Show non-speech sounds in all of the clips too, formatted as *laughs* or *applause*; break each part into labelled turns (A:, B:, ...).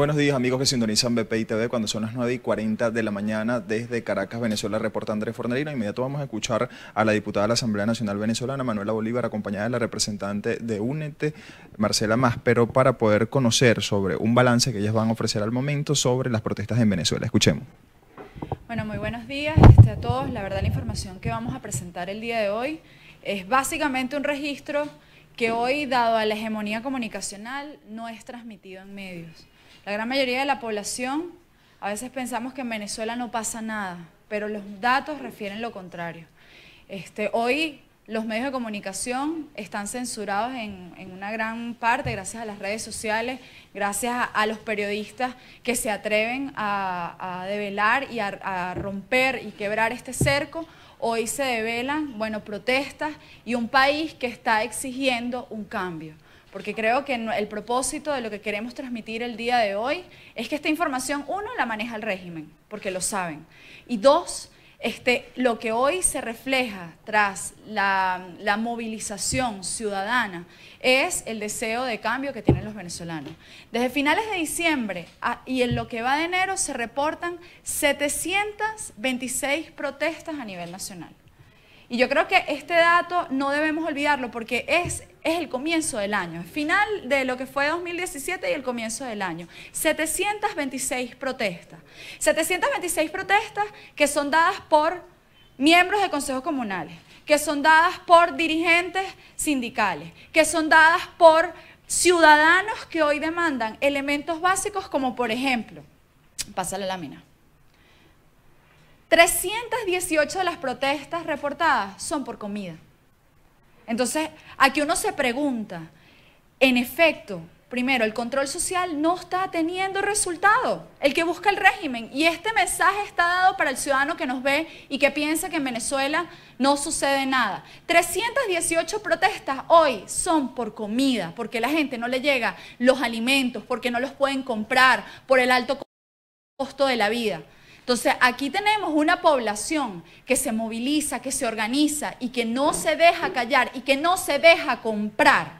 A: buenos días, amigos que sintonizan BPI TV cuando son las 9 y 40 de la mañana desde Caracas, Venezuela, reporta Andrés Fornerino. Inmediato vamos a escuchar a la diputada de la Asamblea Nacional Venezolana, Manuela Bolívar, acompañada de la representante de UNETE, Marcela Más. pero para poder conocer sobre un balance que ellas van a ofrecer al momento sobre las protestas en Venezuela. Escuchemos. Bueno, muy buenos días este, a todos. La verdad, la información que vamos a presentar el día de hoy es básicamente un registro que hoy, dado a la hegemonía comunicacional, no es transmitido en medios. La gran mayoría de la población, a veces pensamos que en Venezuela no pasa nada, pero los datos refieren lo contrario. Este, hoy los medios de comunicación están censurados en, una gran parte gracias a las redes sociales, gracias a, los periodistas que se atreven a, develar y a, a, romper y quebrar este cerco. Hoy se develan, bueno, protestas y un país que está exigiendo un cambio porque creo que el propósito de lo que queremos transmitir el día de hoy es que esta información, uno, la maneja el régimen, porque lo saben, y dos, este, lo que hoy se refleja tras la, movilización ciudadana es el deseo de cambio que tienen los venezolanos. Desde finales de diciembre ah, y en lo que va de enero se reportan 726 protestas a nivel nacional. Y yo creo que este dato no debemos olvidarlo porque es es el comienzo del año, el final de lo que fue 2017 y el comienzo del año. 726 protestas. 726 protestas que son dadas por miembros de consejos comunales, que son dadas por dirigentes sindicales, que son dadas por ciudadanos que hoy demandan elementos básicos como por ejemplo, pasa la lámina. 318 de las protestas reportadas son por comida. Entonces, aquí uno se pregunta, en efecto, primero, el control social no está teniendo resultado, el que busca el régimen. Y este mensaje está dado para el ciudadano que nos ve y que piensa que en Venezuela no sucede nada. 318 protestas hoy son por comida, porque la gente no le llega los alimentos, porque no los pueden comprar por el alto costo de la vida. Entonces, aquí tenemos una población que se moviliza, que se organiza y que no se deja callar y que no se deja comprar,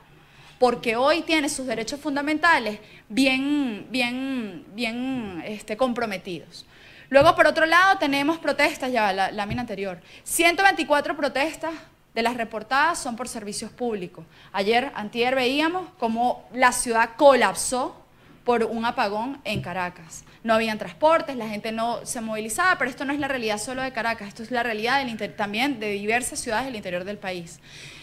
A: porque hoy tiene sus derechos fundamentales bien, bien, bien este, comprometidos. Luego, por otro lado, tenemos protestas, ya la lámina anterior, 124 protestas de las reportadas son por servicios públicos. Ayer, antier, veíamos cómo la ciudad colapsó por un apagón en Caracas. No habían transportes, la gente no se movilizaba, pero esto no es la realidad solo de Caracas, esto es la realidad del también de diversas ciudades del interior del país.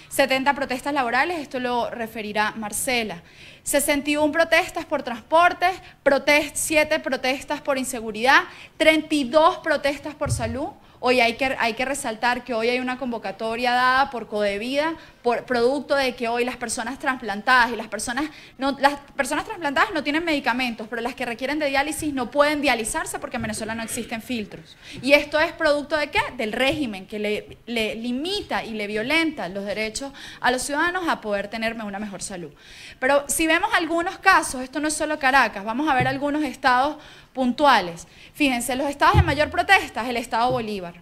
A: 70 protestas laborales, esto lo referirá Marcela. 61 protestas por transportes, protest 7 protestas por inseguridad, 32 protestas por salud, Hoy hay que, hay que resaltar que hoy hay una convocatoria dada por Codevida, por, producto de que hoy las personas trasplantadas y las personas, no, las personas trasplantadas no tienen medicamentos, pero las que requieren de diálisis no pueden dializarse porque en Venezuela no existen filtros. Y esto es producto de qué? Del régimen que le, le limita y le violenta los derechos a los ciudadanos a poder tener una mejor salud. Pero si vemos algunos casos, esto no es solo Caracas, vamos a ver algunos estados puntuales. Fíjense, los estados de mayor protesta es el estado Bolívar.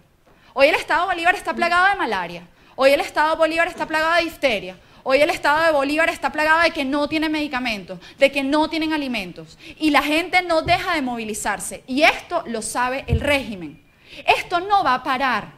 A: Hoy el estado Bolívar está plagado de malaria. Hoy el estado Bolívar está plagado de difteria. Hoy el estado de Bolívar está plagado de que no tiene medicamentos, de que no tienen alimentos. Y la gente no deja de movilizarse. Y esto lo sabe el régimen. Esto no va a parar.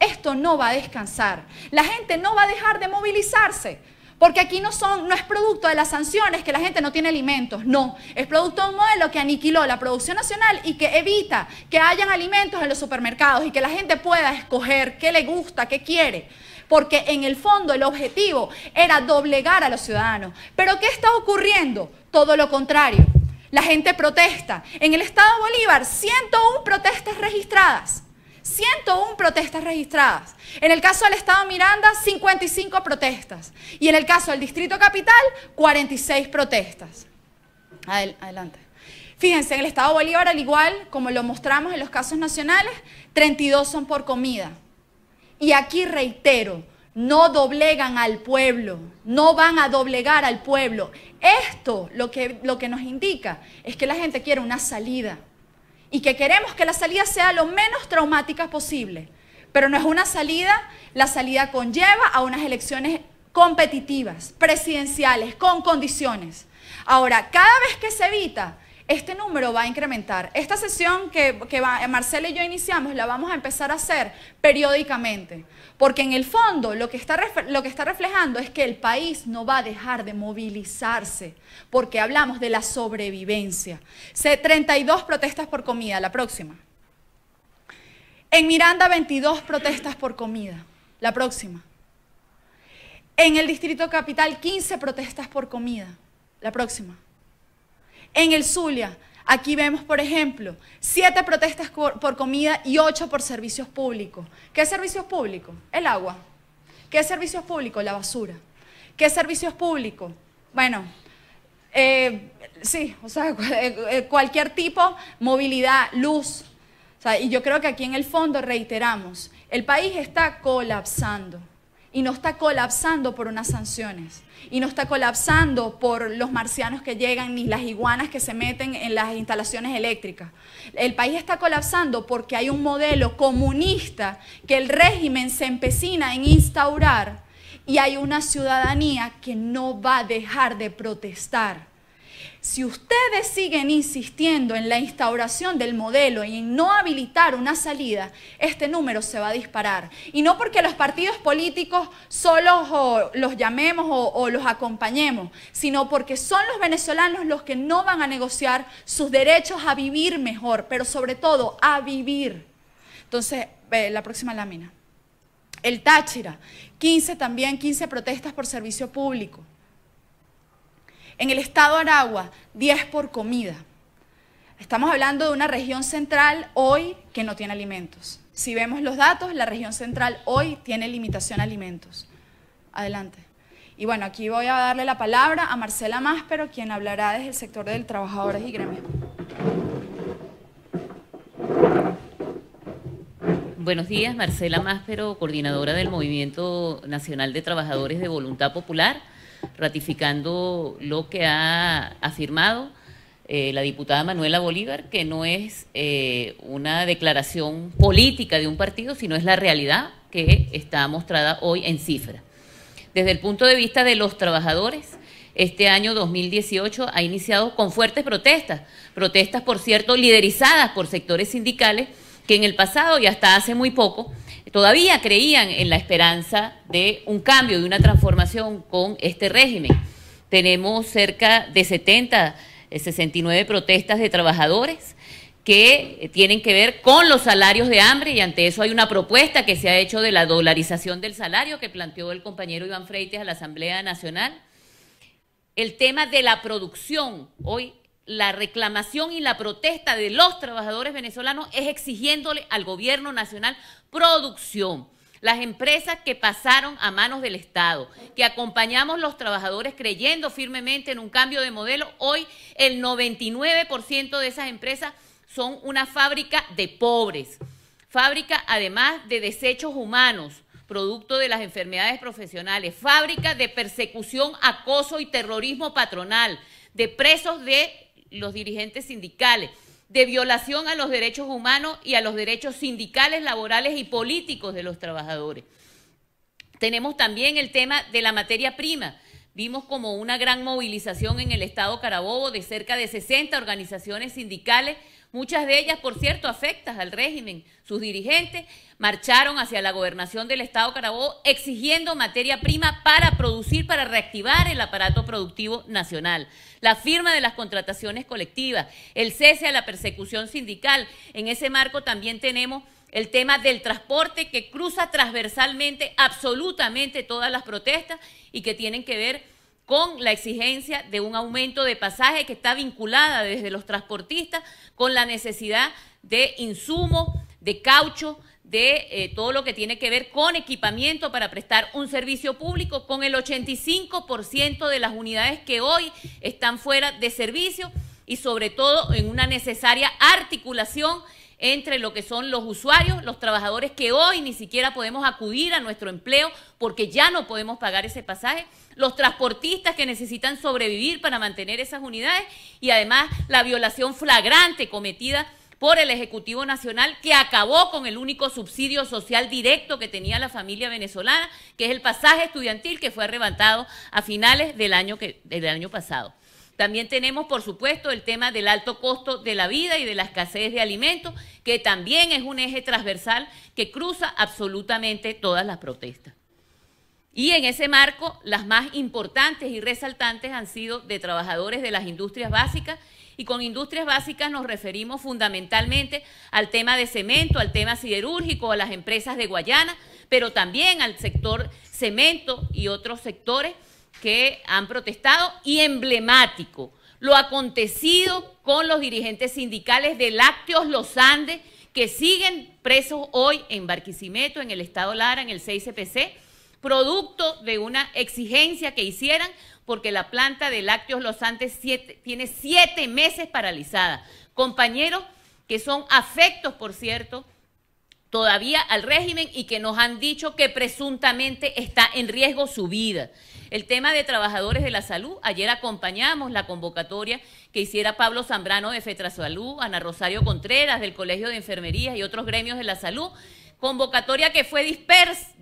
A: Esto no va a descansar. La gente no va a dejar de movilizarse. Porque aquí no, son, no es producto de las sanciones que la gente no tiene alimentos, no. Es producto de un modelo que aniquiló la producción nacional y que evita que hayan alimentos en los supermercados y que la gente pueda escoger qué le gusta, qué quiere porque en el fondo el objetivo era doblegar a los ciudadanos. Pero ¿qué está ocurriendo? Todo lo contrario. La gente protesta. En el estado Bolívar, 101 protestas registradas. 101 protestas registradas. En el caso del Estado Miranda, 55 protestas. Y en el caso del Distrito Capital, 46 protestas. adelante. Fíjense, en el Estado Bolívar, al igual como lo mostramos en los casos nacionales, 32 son por comida. Y aquí reitero, no doblegan al pueblo, no van a doblegar al pueblo. Esto lo lo que nos indica es que la gente quiere una salida y que queremos que la salida sea lo menos traumática posible. Pero no es una salida, la salida conlleva a unas elecciones competitivas, presidenciales, con condiciones. Ahora, cada vez que se evita, este número va a incrementar. Esta sesión que, que Marcela y yo iniciamos la vamos a empezar a hacer periódicamente. Porque en el fondo lo que, está, lo que está reflejando es que el país no va a dejar de movilizarse, porque hablamos de la sobrevivencia. 32 protestas por comida, la próxima. En Miranda 22 protestas por comida, la próxima. En el Distrito Capital 15 protestas por comida, la próxima. En el Zulia Aquí vemos, por ejemplo, siete protestas por comida y ocho por servicios públicos. ¿Qué servicios públicos? El agua. ¿Qué servicios públicos? La basura. ¿Qué servicios públicos? Bueno, eh, sí, o sea, *laughs* eh, eh, cualquier tipo, movilidad, luz. y yo creo que aquí en el fondo reiteramos, el país está colapsando y no está colapsando por unas sanciones, y no está colapsando por los marcianos que llegan ni las iguanas que se meten en las instalaciones eléctricas. El país está colapsando porque hay un modelo comunista que el régimen se empecina en instaurar y hay una ciudadanía que no va a dejar de protestar si ustedes siguen insistiendo en la instauración del modelo y en no habilitar una salida, este número se va a disparar. Y no porque los partidos políticos solo los llamemos o, los acompañemos, sino porque son los venezolanos los que no van a negociar sus derechos a vivir mejor, pero sobre todo a vivir. Entonces, la próxima lámina. El Táchira, 15 también, 15 protestas por servicio público. En el estado Aragua, 10 por comida. Estamos hablando de una región central hoy que no tiene alimentos. Si vemos los datos, la región central hoy tiene limitación a alimentos. Adelante. Y bueno, aquí voy a darle la palabra a Marcela Máspero, quien hablará desde el sector del Trabajadores y gremio.
B: Buenos días, Marcela Máspero, coordinadora del Movimiento Nacional de Trabajadores de Voluntad Popular ratificando lo que ha afirmado eh, la diputada Manuela Bolívar, que no es eh, una declaración política de un partido, sino es la realidad que está mostrada hoy en cifra. Desde el punto de vista de los trabajadores, este año 2018 ha iniciado con fuertes protestas, protestas por cierto liderizadas por sectores sindicales que en el pasado y hasta hace muy poco todavía creían en la esperanza de un cambio, de una transformación con este régimen. Tenemos cerca de 70, 69 eh, protestas de trabajadores que eh, tienen que ver con los salarios de hambre y ante eso hay una propuesta que se ha hecho de la dolarización del salario que planteó el compañero Iván Freites a la Asamblea Nacional. El tema de la producción hoy la reclamación y la protesta de los trabajadores venezolanos es exigiéndole al gobierno nacional producción. Las empresas que pasaron a manos del Estado, que acompañamos los trabajadores creyendo firmemente en un cambio de modelo, hoy el 99% de esas empresas son una fábrica de pobres, fábrica además de desechos humanos, producto de las enfermedades profesionales, fábrica de persecución, acoso y terrorismo patronal, de presos de los dirigentes sindicales, de violación a los derechos humanos y a los derechos sindicales, laborales y políticos de los trabajadores. Tenemos también el tema de la materia prima. Vimos como una gran movilización en el estado Carabobo de cerca de 60 organizaciones sindicales, muchas de ellas, por cierto, afectas al régimen, sus dirigentes, marcharon hacia la gobernación del Estado Carabobo exigiendo materia prima para producir, para reactivar el aparato productivo nacional, la firma de las contrataciones colectivas, el cese a la persecución sindical. En ese marco también tenemos el tema del transporte que cruza transversalmente absolutamente todas las protestas y que tienen que ver con la exigencia de un aumento de pasaje que está vinculada desde los transportistas con la necesidad de insumos, de caucho, de eh, todo lo que tiene que ver con equipamiento para prestar un servicio público, con el 85% de las unidades que hoy están fuera de servicio y sobre todo en una necesaria articulación entre lo que son los usuarios, los trabajadores que hoy ni siquiera podemos acudir a nuestro empleo porque ya no podemos pagar ese pasaje, los transportistas que necesitan sobrevivir para mantener esas unidades y además la violación flagrante cometida por el Ejecutivo Nacional que acabó con el único subsidio social directo que tenía la familia venezolana, que es el pasaje estudiantil que fue arrebatado a finales del año, año pasado. También tenemos, por supuesto, el tema del alto costo de la vida y de la escasez de alimentos, que también es un eje transversal que cruza absolutamente todas las protestas. Y en ese marco, las más importantes y resaltantes han sido de trabajadores de las industrias básicas y con industrias básicas nos referimos fundamentalmente al tema de cemento, al tema siderúrgico, a las empresas de Guayana, pero también al sector cemento y otros sectores que han protestado y emblemático lo acontecido con los dirigentes sindicales de Lácteos Los Andes que siguen presos hoy en Barquisimeto, en el Estado Lara, en el 6 pc producto de una exigencia que hicieran porque la planta de lácteos Los Antes tiene siete meses paralizada. Compañeros que son afectos, por cierto, todavía al régimen y que nos han dicho que presuntamente está en riesgo su vida. El tema de trabajadores de la salud, ayer acompañamos la convocatoria que hiciera Pablo Zambrano de Fetrasalud, Ana Rosario Contreras del Colegio de Enfermería y otros gremios de la salud convocatoria que fue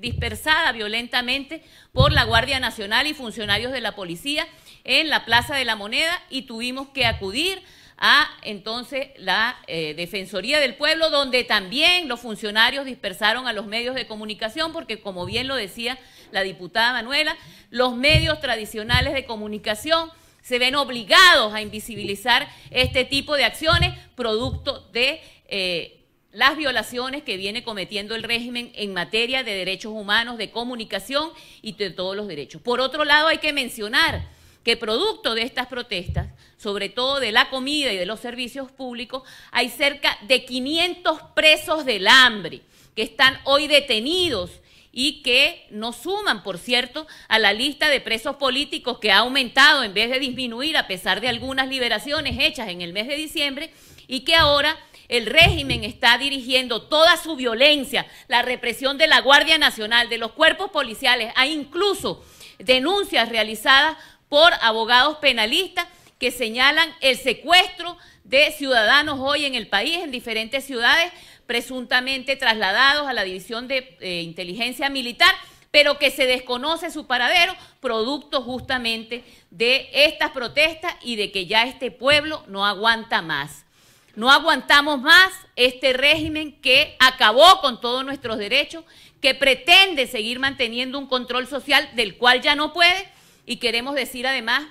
B: dispersada violentamente por la Guardia Nacional y funcionarios de la policía en la Plaza de la Moneda y tuvimos que acudir a entonces la eh, Defensoría del Pueblo, donde también los funcionarios dispersaron a los medios de comunicación, porque como bien lo decía la diputada Manuela, los medios tradicionales de comunicación se ven obligados a invisibilizar este tipo de acciones producto de... Eh, las violaciones que viene cometiendo el régimen en materia de derechos humanos, de comunicación y de todos los derechos. Por otro lado, hay que mencionar que producto de estas protestas, sobre todo de la comida y de los servicios públicos, hay cerca de 500 presos del hambre que están hoy detenidos y que no suman, por cierto, a la lista de presos políticos que ha aumentado en vez de disminuir a pesar de algunas liberaciones hechas en el mes de diciembre y que ahora el régimen está dirigiendo toda su violencia, la represión de la Guardia Nacional, de los cuerpos policiales. Hay e incluso denuncias realizadas por abogados penalistas que señalan el secuestro de ciudadanos hoy en el país, en diferentes ciudades, presuntamente trasladados a la División de eh, Inteligencia Militar, pero que se desconoce su paradero, producto justamente de estas protestas y de que ya este pueblo no aguanta más. No aguantamos más este régimen que acabó con todos nuestros derechos, que pretende seguir manteniendo un control social del cual ya no puede y queremos decir además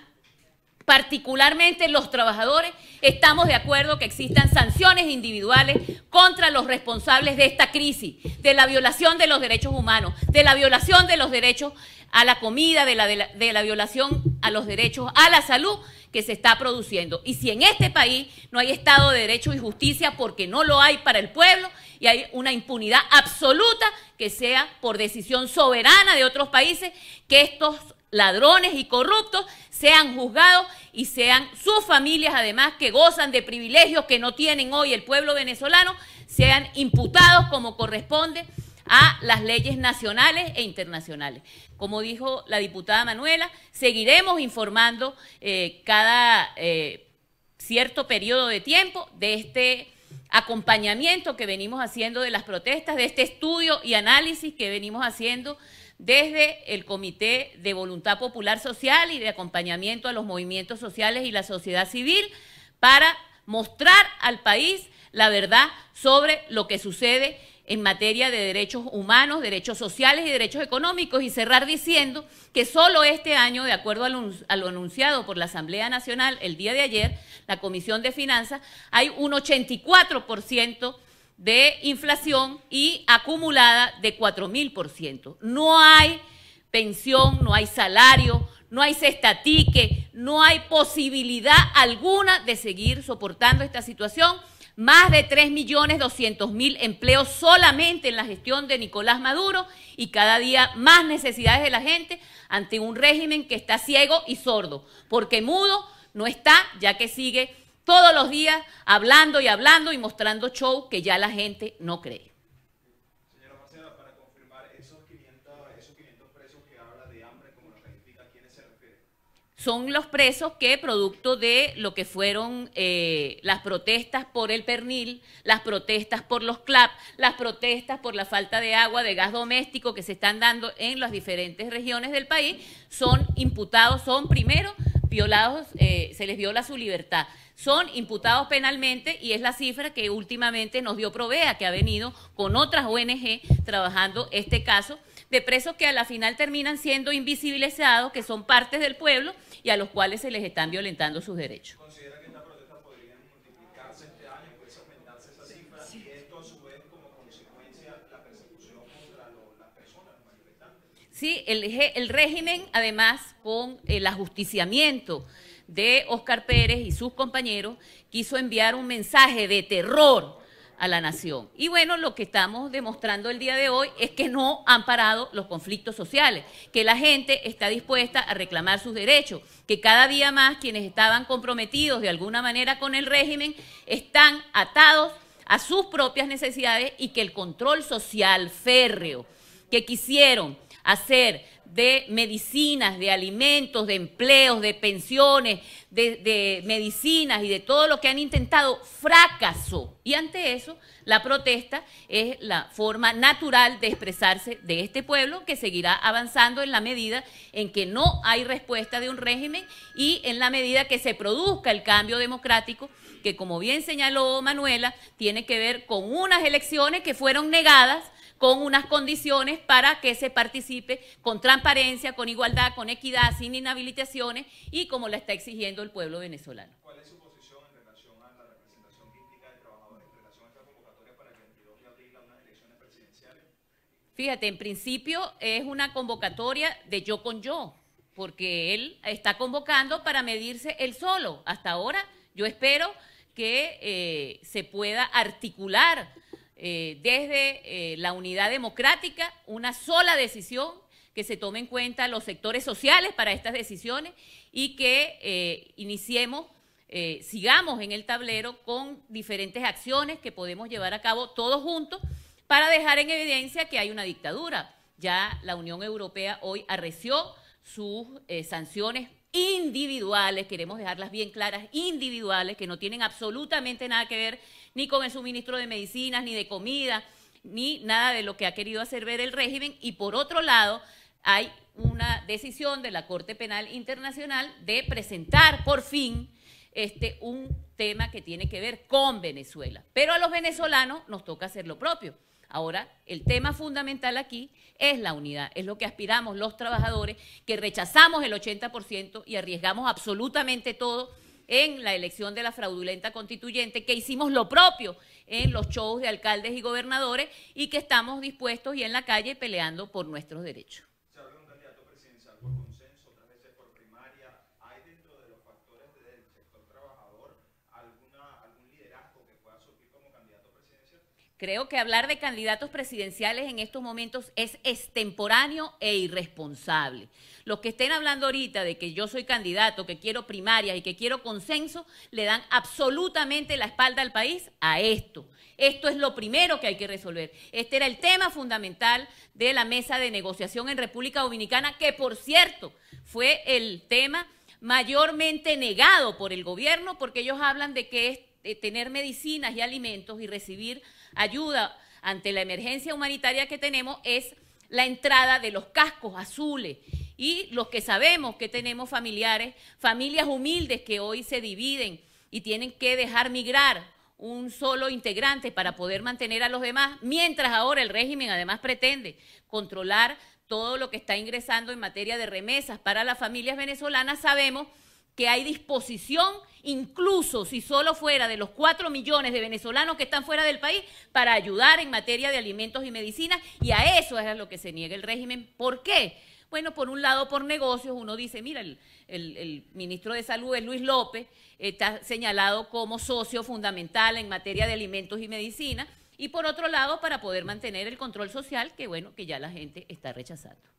B: particularmente los trabajadores, estamos de acuerdo que existan sanciones individuales contra los responsables de esta crisis, de la violación de los derechos humanos, de la violación de los derechos a la comida, de la, de violación a los derechos a la salud que se está produciendo. Y si en este país no hay Estado de Derecho y justicia porque no lo hay para el pueblo y hay una impunidad absoluta que sea por decisión soberana de otros países, que estos ladrones y corruptos sean juzgados y sean sus familias, además, que gozan de privilegios que no tienen hoy el pueblo venezolano, sean imputados como corresponde a las leyes nacionales e internacionales. Como dijo la diputada Manuela, seguiremos informando eh, cada eh, cierto periodo de tiempo de este acompañamiento que venimos haciendo de las protestas, de este estudio y análisis que venimos haciendo desde el Comité de Voluntad Popular Social y de acompañamiento a los movimientos sociales y la sociedad civil para mostrar al país la verdad sobre lo que sucede en materia de derechos humanos, derechos sociales y derechos económicos y cerrar diciendo que solo este año, de acuerdo a lo anunciado por la Asamblea Nacional el día de ayer, la Comisión de Finanzas, hay un 84% de inflación y acumulada de 4.000%. No hay pensión, no hay salario, no hay cestatique, no hay posibilidad alguna de seguir soportando esta situación más de 3.200.000 empleos solamente en la gestión de Nicolás Maduro y cada día más necesidades de la gente ante un régimen que está ciego y sordo, porque mudo no está, ya que sigue todos los días hablando y hablando y mostrando show que ya la gente no cree. son los presos que producto de lo que fueron eh, las protestas por el pernil, las protestas por los CLAP, las protestas por la falta de agua, de gas doméstico que se están dando en las diferentes regiones del país, son imputados, son primero violados, eh, se les viola su libertad. Son imputados penalmente y es la cifra que últimamente nos dio Provea, que ha venido con otras ONG trabajando este caso de presos que a la final terminan siendo invisibilizados, que son partes del pueblo y a los cuales se les están violentando sus derechos. ¿Considera que
A: multiplicarse este año, aumentarse esa cifra sí. y esto a como consecuencia la persecución contra las
B: personas Sí, el, el régimen además con el ajusticiamiento de Oscar Pérez y sus compañeros quiso enviar un mensaje de terror a la nación. Y bueno, lo que estamos demostrando el día de hoy es que no han parado los conflictos sociales, que la gente está dispuesta a reclamar sus derechos, que cada día más quienes estaban comprometidos de alguna manera con el régimen están atados a sus propias necesidades y que el control social férreo que quisieron hacer de medicinas, de alimentos, de empleos, de pensiones, de, medicinas y de todo lo que han intentado, fracasó. Y ante eso, la protesta es la forma natural de expresarse de este pueblo que seguirá avanzando en la medida en que no hay respuesta de un régimen y en la medida que se produzca el cambio democrático que, como bien señaló Manuela, tiene que ver con unas elecciones que fueron negadas con unas condiciones para que se participe con transparencia, con igualdad, con equidad, sin inhabilitaciones y como la está exigiendo el pueblo venezolano. ¿Cuál es su posición en relación
A: a la representación crítica de trabajadores en relación a esta convocatoria para el 22 de abril a unas elecciones presidenciales?
B: Fíjate, en principio es una convocatoria de yo con yo, porque él está convocando para medirse él solo. Hasta ahora yo espero que eh, se pueda articular eh, desde eh, la unidad democrática una sola decisión que se tome en cuenta los sectores sociales para estas decisiones y que eh, iniciemos, sigamos en el tablero con diferentes acciones que podemos llevar a cabo todos juntos para dejar en evidencia que hay una dictadura. Ya la Unión Europea hoy arreció sus sanciones individuales, queremos dejarlas bien claras, individuales, que no tienen absolutamente nada que ver ni con el suministro de medicinas, ni de comida, ni nada de lo que ha querido hacer ver el régimen. Y por otro lado, hay una decisión de la Corte Penal Internacional de presentar por fin este, un tema que tiene que ver con Venezuela. Pero a los venezolanos nos toca hacer lo propio. Ahora, el tema fundamental aquí es la unidad, es lo que aspiramos los trabajadores, que rechazamos el 80% y arriesgamos absolutamente todo en la elección de la fraudulenta constituyente, que hicimos lo propio en los shows de alcaldes y gobernadores y que estamos dispuestos y en la calle peleando por nuestros derechos. Creo que hablar de candidatos presidenciales en estos momentos es extemporáneo e irresponsable. Los que estén hablando ahorita de que yo soy candidato, que quiero primarias y que quiero consenso, le dan absolutamente la espalda al país a esto. Esto es lo primero que hay que resolver. Este era el tema fundamental de la mesa de negociación en República Dominicana, que por cierto fue el tema mayormente negado por el gobierno, porque ellos hablan de que es tener medicinas y alimentos y recibir ayuda ante la emergencia humanitaria que tenemos es la entrada de los cascos azules y los que sabemos que tenemos familiares, familias humildes que hoy se dividen y tienen que dejar migrar un solo integrante para poder mantener a los demás, mientras ahora el régimen además pretende controlar todo lo que está ingresando en materia de remesas para las familias venezolanas, sabemos que hay disposición, incluso si solo fuera de los 4 millones de venezolanos que están fuera del país, para ayudar en materia de alimentos y medicinas, y a eso es a lo que se niega el régimen. ¿Por qué? Bueno, por un lado, por negocios, uno dice, mira, el, ministro de Salud es Luis López, está señalado como socio fundamental en materia de alimentos y medicinas, y por otro lado, para poder mantener el control social, que bueno, que ya la gente está rechazando.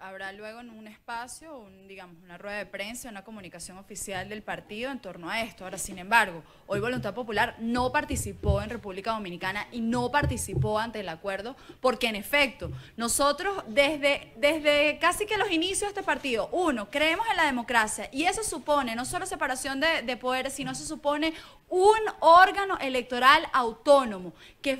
A: habrá, luego en un espacio, digamos, una rueda de prensa, una comunicación oficial del partido en torno a esto. Ahora, sin embargo, hoy Voluntad Popular no participó en República Dominicana y no participó ante el acuerdo, porque en efecto, nosotros desde, desde casi que los inicios de este partido, uno, creemos en la democracia y eso supone no solo separación de, poderes, sino se supone un órgano electoral autónomo que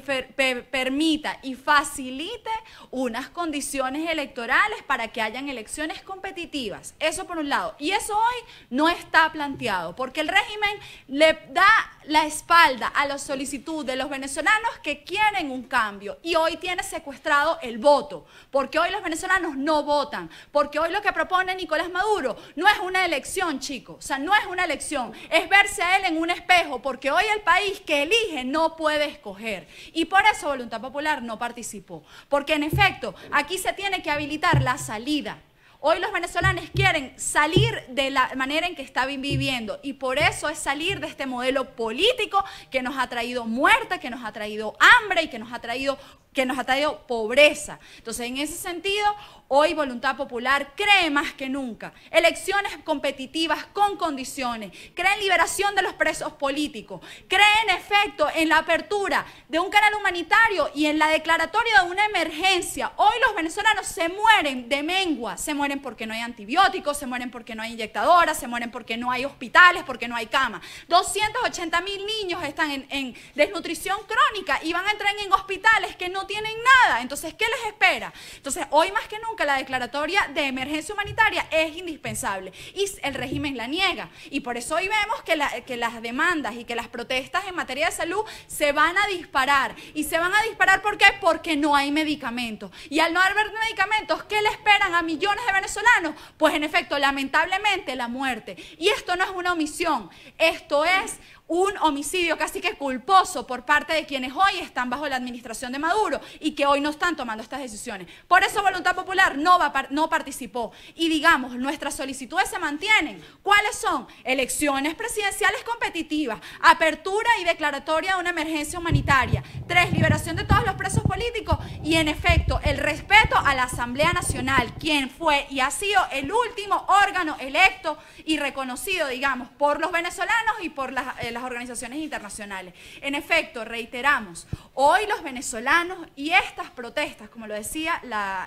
A: permita y facilite unas condiciones electorales para que hayan elecciones competitivas. Eso por un lado. Y eso hoy no está planteado, porque el régimen le da la espalda a la solicitud de los venezolanos que quieren un cambio. Y hoy tiene secuestrado el voto, porque hoy los venezolanos no votan, porque hoy lo que propone Nicolás Maduro no es una elección, chicos. O sea, no es una elección, es verse a él en un espejo, porque hoy el país que elige no puede escoger. Y por eso Voluntad Popular no participó, porque en efecto, aquí se tiene que habilitar la salida. Hoy los venezolanos quieren salir de la manera en que están viviendo y por eso es salir de este modelo político que nos ha traído muerte, que nos ha traído hambre y que nos ha traído que nos ha traído pobreza. Entonces, en ese sentido, hoy Voluntad Popular cree más que nunca. Elecciones competitivas con condiciones. Cree en liberación de los presos políticos. Cree, en efecto, en la apertura de un canal humanitario y en la declaratoria de una emergencia. Hoy los venezolanos se mueren de mengua. Se mueren porque no hay antibióticos, se mueren porque no hay inyectadoras, se mueren porque no hay hospitales, porque no hay cama. 280 mil niños están en desnutrición crónica y van a entrar en hospitales que no tienen nada. Entonces, ¿qué les espera? Entonces, hoy más que nunca la declaratoria de emergencia humanitaria es indispensable y el régimen la niega. Y por eso hoy vemos que, las demandas y que las protestas en materia de salud se van a disparar. ¿Y se van a disparar por qué? Porque no hay medicamentos. Y al no haber medicamentos, ¿qué le esperan a millones de venezolanos? Pues en efecto, lamentablemente, la muerte. Y esto no es una omisión, esto es un homicidio casi que culposo por parte de quienes hoy están bajo la administración de Maduro y que hoy no están tomando estas decisiones. Por eso Voluntad Popular no, va, no participó. Y digamos, nuestras solicitudes se mantienen. ¿Cuáles son? Elecciones presidenciales competitivas, apertura y declaratoria de una emergencia humanitaria, tres, liberación de todos los presos políticos y en efecto el respeto a la Asamblea Nacional, quien fue y ha sido el último órgano electo y reconocido, digamos, por los venezolanos y por las eh, organizaciones internacionales. En efecto, reiteramos, hoy los venezolanos y estas protestas, como lo decía,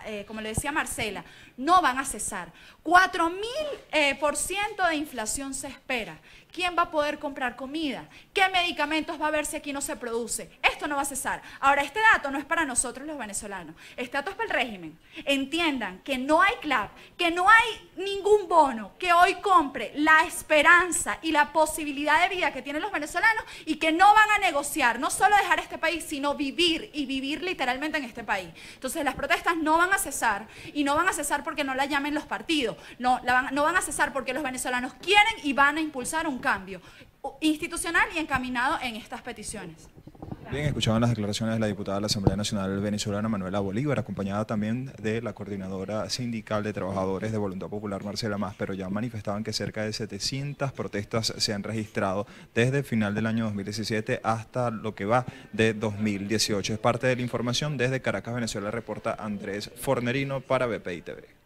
A: eh, como decía Marcela, no van a cesar. 4.000% eh, ciento de inflación se espera. ¿Quién va a poder comprar comida? ¿Qué medicamentos va a haber si aquí no se produce? Esto no va a cesar. Ahora, este dato no es para nosotros los venezolanos, este dato es para el régimen. Entiendan que no hay CLAP, que no hay ningún bono que hoy compre la esperanza y la posibilidad de vida que tienen los venezolanos y que no van a negociar, no solo dejar este país, sino vivir y vivir literalmente en este país. Entonces, las protestas no van a cesar y no van a cesar porque no la llamen los partidos, no, no van a cesar porque los venezolanos quieren y van a impulsar un cambio institucional y encaminado en estas peticiones. Bien, escuchaban las declaraciones de la diputada de la Asamblea Nacional venezolana Manuela Bolívar, acompañada también de la coordinadora sindical de trabajadores de Voluntad Popular Marcela Más, pero ya manifestaban que cerca de 700 protestas se han registrado desde el final del año 2017 hasta lo que va de 2018. Es parte de la información desde Caracas, Venezuela, reporta Andrés Fornerino para BPI TV.